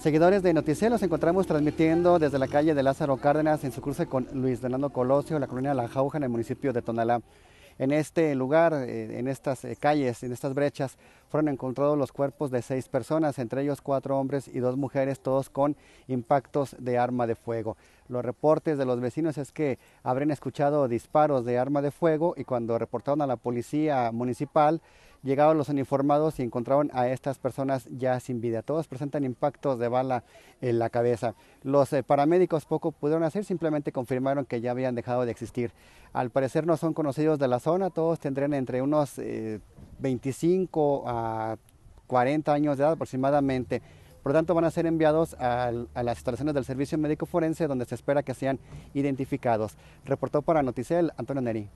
Seguidores de Noticiero, los encontramos transmitiendo desde la calle de Lázaro Cárdenas en su cruce con Luis Fernando Colosio, la colonia La Jauja, en el municipio de Tonalá. En este lugar, eh, en estas eh, calles, en estas brechas, fueron encontrados los cuerpos de seis personas, entre ellos cuatro hombres y dos mujeres, todos con impactos de arma de fuego. Los reportes de los vecinos es que habrían escuchado disparos de arma de fuego y cuando reportaron a la policía municipal, Llegaban los uniformados y encontraron a estas personas ya sin vida. Todos presentan impactos de bala en la cabeza. Los eh, paramédicos poco pudieron hacer, simplemente confirmaron que ya habían dejado de existir. Al parecer no son conocidos de la zona, todos tendrían entre unos 25 eh, a 40 años de edad aproximadamente. Por lo tanto, van a ser enviados a, las instalaciones del Servicio Médico Forense, donde se espera que sean identificados. Reportó para Noticel Antonio Neri.